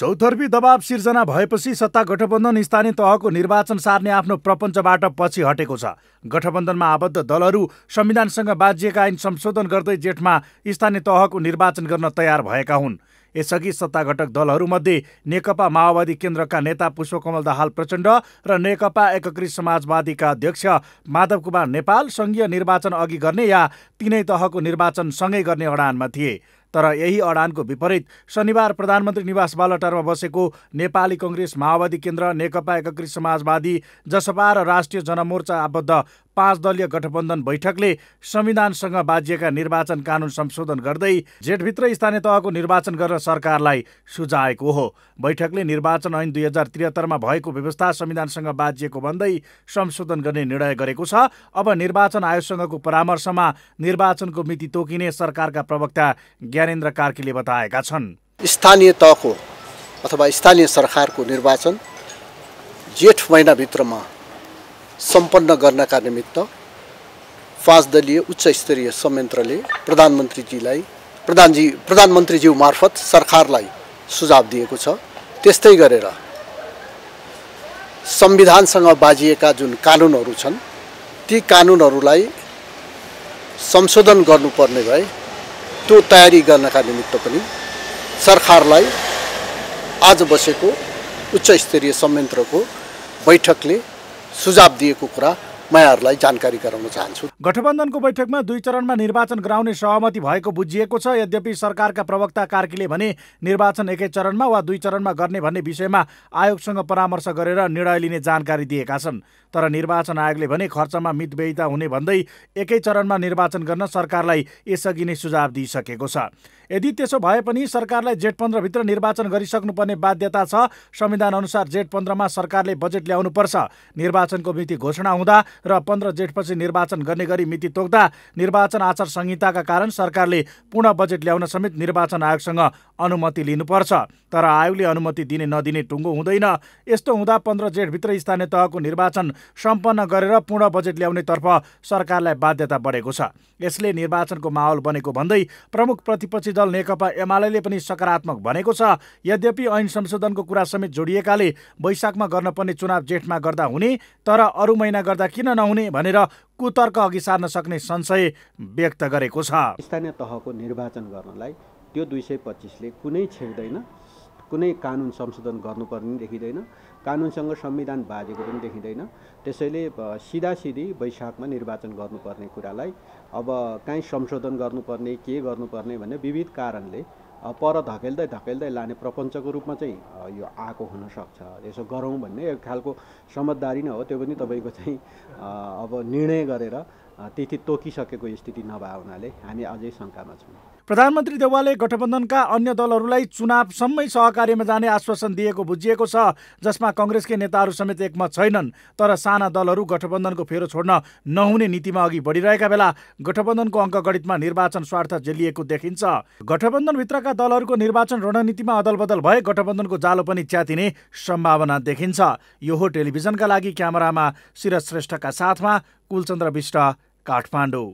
चौतर्फी दबाव सिर्जना भएपछि सत्ता गठबन्धन स्थानीय तहको निर्वाचन सार्ने आफ्नो प्रपञ्चबाट पछि हटेको छ गठबन्धनमा आबद्ध दलहरू संविधानसँग बाजिएका ऐन संशोधन गर्दै जेठमा स्थानीय तहको निर्वाचन गर्न तयार भएका हुन् यसअघि सत्ता घटक दलहरूमध्ये नेकपा माओवादी केन्द्रका नेता पुष्पकमल दाहाल प्रचण्ड र नेकपा एकीकृत समाजवादीका अध्यक्ष माधव कुमार नेपाल सङ्घीय निर्वाचन अघि गर्ने या तिनै तहको निर्वाचन सँगै गर्ने अडानमा थिए तर यही अडानको विपरीत शनिबार प्रधानमन्त्री निवास बालटारमा बसेको नेपाली कङ्ग्रेस माओवादी केन्द्र नेकपा एकीकृत समाजवादी जसपा र राष्ट्रिय जनमोर्चा आबद्ध पाँच दलीय गठबन्धन बैठकले संविधानसँग बाजिएका निर्वाचन कानुन संशोधन गर्दै जेठभित्र स्थानीय तहको निर्वाचन गर्न सरकारलाई सुझाएको हो बैठकले निर्वाचन ऐन दुई हजार त्रिहत्तरमा भएको व्यवस्था संविधानसँग बाजिएको भन्दै संशोधन गर्ने निर्णय गरेको छ अब निर्वाचन आयोगसँगको परामर्शमा निर्वाचनको मिति तोकिने सरकारका प्रवक्ता ज्ञानेन्द्र कार्कीले बताएका छन् स्थानीय तहको अथवा स्थानीय सरकारको निर्वाचन जेठ महिनाभित्रमा सम्पन्न गर्नका निमित्त पाँच दलीय उच्च स्तरीय संयन्त्रले प्रधानमन्त्रीजीलाई प्रधानजी प्रधानमन्त्रीज्यू मार्फत सरकारलाई सुझाव दिएको छ त्यस्तै गरेर संविधानसँग बाजिएका जुन कानुनहरू छन् ती कानुनहरूलाई संशोधन गर्नुपर्ने भए त्यो तयारी गर्नका निमित्त पनि सरकारलाई आज बसेको उच्च स्तरीय संयन्त्रको बैठकले सुझाव दिए कुरा जानकारी गराउन चाहन्छु गठबन्धनको बैठकमा दुई चरणमा निर्वाचन गराउने सहमति भएको बुझिएको छ यद्यपि सरकारका प्रवक्ता कार्कीले भने निर्वाचन एकै चरणमा वा दुई चरणमा गर्ने भन्ने विषयमा आयोगसँग परामर्श गरेर निर्णय लिने जानकारी दिएका छन् तर निर्वाचन आयोगले भने खर्चमा मितव्ययिता हुने भन्दै एकै चरणमा निर्वाचन गर्न सरकारलाई यसअघि नै सुझाव दिइसकेको छ यदि त्यसो भए पनि सरकारलाई जेठ पन्ध्रभित्र निर्वाचन गरिसक्नुपर्ने बाध्यता छ संविधान अनुसार जेठ पन्ध्रमा सरकारले बजेट ल्याउनुपर्छ निर्वाचनको मिति घोषणा हुँदा र पन्ध्र जेठपछि निर्वाचन गर्ने गरी मिति तोक्दा निर्वाचन आचार संहिताका कारण सरकारले पूर्ण बजेट ल्याउन समेत निर्वाचन आयोगसँग अनुमति लिनुपर्छ तर आयोगले अनुमति दिने नदिने टुङ्गो हुँदैन यस्तो हुँदा पन्ध्र जेठभित्र स्थानीय तहको निर्वाचन सम्पन्न गरेर पूर्ण बजेट ल्याउनेतर्फ सरकारलाई बाध्यता बढेको छ यसले निर्वाचनको माहौल बनेको भन्दै प्रमुख प्रतिपक्षी दल नेकपा एमाले पनि सकारात्मक भनेको छ यद्यपि ऐन संशोधनको कुरा समेत जोडिएकाले वैशाखमा गर्नपर्ने चुनाव जेठमा गर्दा हुने तर अरू महिना गर्दा किन किन नहुने भनेर कुतर्क अघि सार्न सक्ने संशय व्यक्त गरेको छ स्थानीय तहको निर्वाचन गर्नलाई त्यो दुई सय पच्चिसले कुनै छेक्दैन कुनै कानुन संशोधन गर्नुपर्ने देखिँदैन कानुनसँग संविधान बाजेको पनि देखिँदैन त्यसैले सिधा सिधी वैशाखमा निर्वाचन गर्नुपर्ने कुरालाई अब काहीँ संशोधन गर्नुपर्ने के गर्नुपर्ने भन्ने विविध कारणले पर धकेल्दै धकेल्दै लाने प्रपञ्चको रूपमा चाहिँ यो आएको हुनसक्छ यसो गरौँ भन्ने एक खालको समझदारी नै हो त्यो पनि तपाईँको चाहिँ अब निर्णय गरेर त्यति तोकिसकेको स्थिति नभए हुनाले हामी अझै शङ्कामा छौँ प्रधानमन्त्री देवालले गठबन्धनका अन्य दलहरूलाई चुनावसम्मै सहकार्यमा जाने आश्वासन दिएको बुझिएको छ जसमा कङ्ग्रेसकै नेताहरू समेत एकमत छैनन् तर साना दलहरू गठबन्धनको फेरो छोड्न नहुने नीतिमा अघि बढिरहेका बेला गठबन्धनको अङ्कगणितमा निर्वाचन स्वार्थ जेलिएको देखिन्छ गठबन्धनभित्रका दलहरूको निर्वाचन रणनीतिमा अदलबदल भए गठबन्धनको जालो पनि च्यातिने सम्भावना देखिन्छ यो हो टेलिभिजनका लागि क्यामेरामा श्रेष्ठका साथमा कुलचन्द्र विष्ट काठमाडौँ